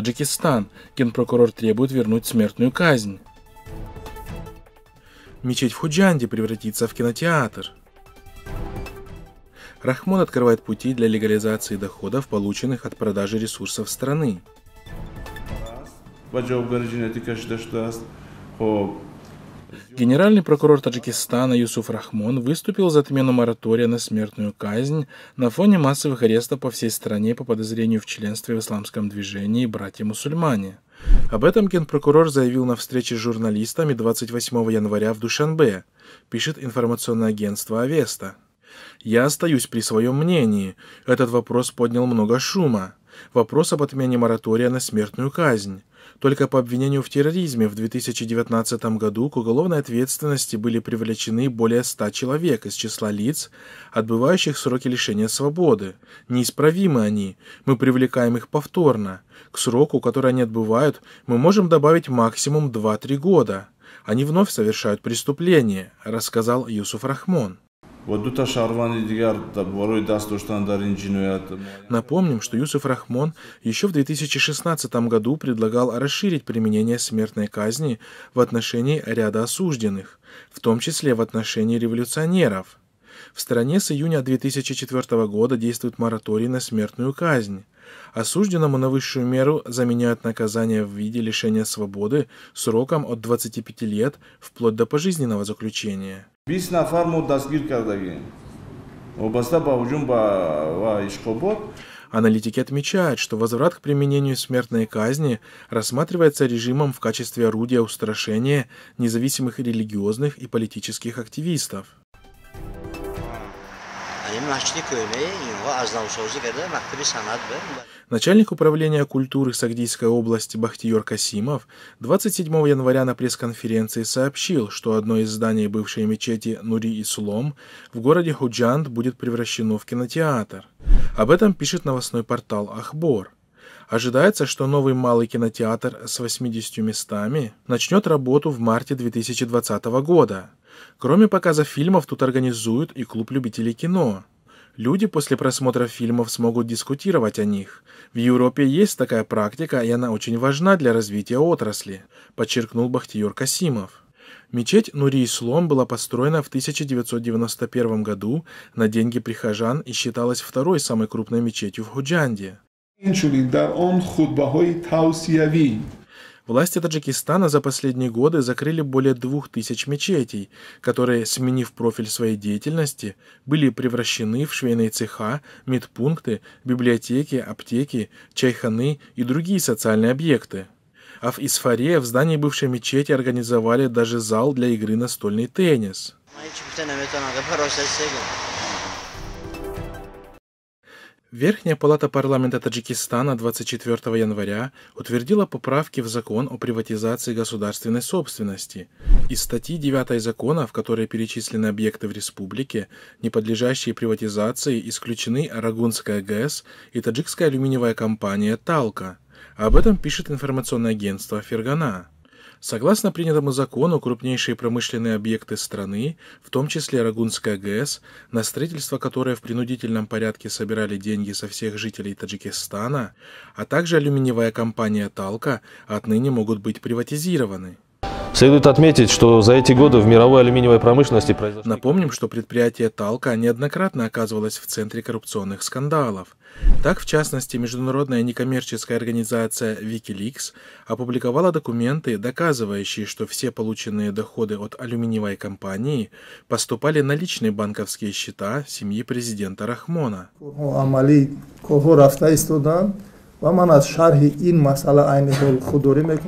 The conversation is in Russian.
Таджикистан. Генпрокурор требует вернуть смертную казнь. Мечеть в Худжанде превратится в кинотеатр. Рахмон открывает пути для легализации доходов, полученных от продажи ресурсов страны. Генеральный прокурор Таджикистана Юсуф Рахмон выступил за отмену моратория на смертную казнь на фоне массовых арестов по всей стране по подозрению в членстве в исламском движении «Братья-мусульмане». Об этом генпрокурор заявил на встрече с журналистами 28 января в Душанбе, пишет информационное агентство «Авеста». «Я остаюсь при своем мнении. Этот вопрос поднял много шума. Вопрос об отмене моратория на смертную казнь. Только по обвинению в терроризме в 2019 году к уголовной ответственности были привлечены более 100 человек из числа лиц, отбывающих сроки лишения свободы. Неисправимы они, мы привлекаем их повторно. К сроку, который они отбывают, мы можем добавить максимум 2-3 года. Они вновь совершают преступление, рассказал Юсуф Рахмон. Напомним, что Юсуф Рахмон еще в 2016 году предлагал расширить применение смертной казни в отношении ряда осужденных, в том числе в отношении революционеров. В стране с июня 2004 года действует мораторий на смертную казнь. Осужденному на высшую меру заменяют наказание в виде лишения свободы сроком от 25 лет вплоть до пожизненного заключения. 20 нафар мо дастгир кардагем вобаста ба ҳуҷум ба ишқобот Аналитики отмечают, что возврат к применению смертной казни рассматривается режимом в качестве орудия устрашения независимых религиозных и политических активистов. А Начальник управления культуры Сагдийской области Бахтиер Касимов 27 января на пресс-конференции сообщил, что одно из зданий бывшей мечети Нури Ислом в городе Худжанд будет превращено в кинотеатр. Об этом пишет новостной портал Ахбор. Ожидается, что новый малый кинотеатр с 80 местами начнет работу в марте 2020 года. Кроме показа фильмов, тут организуют и клуб любителей кино. Люди после просмотра фильмов смогут дискутировать о них. В Европе есть такая практика, и она очень важна для развития отрасли, подчеркнул Бахтиер Касимов. Мечеть Нури Ислом была построена в 1991 году на деньги прихожан и считалась второй самой крупной мечетью в Худжанде. Власти Таджикистана за последние годы закрыли более двух тысяч мечетей, которые, сменив профиль своей деятельности, были превращены в швейные цеха, медпункты, библиотеки, аптеки, чайханы и другие социальные объекты. А в Исфаре в здании бывшей мечети организовали даже зал для игры настольный теннис. Верхняя палата парламента Таджикистана 24 января утвердила поправки в закон о приватизации государственной собственности. Из статьи 9 закона, в которой перечислены объекты в республике, не подлежащие приватизации, исключены Арагунская ГЭС и таджикская алюминиевая компания «Талка». Об этом пишет информационное агентство «Фергана». Согласно принятому закону, крупнейшие промышленные объекты страны, в том числе Рагунская ГЭС, на строительство которой в принудительном порядке собирали деньги со всех жителей Таджикистана, а также алюминиевая компания «Талка» отныне могут быть приватизированы. Следует отметить, что за эти годы в мировой алюминиевой промышленности произошло... Напомним, что предприятие «Талка» неоднократно оказывалось в центре коррупционных скандалов. Так, в частности, международная некоммерческая организация Wikileaks опубликовала документы, доказывающие, что все полученные доходы от алюминиевой компании поступали на личные банковские счета семьи президента Рахмона. و من از شرح این مسئله عین خودوری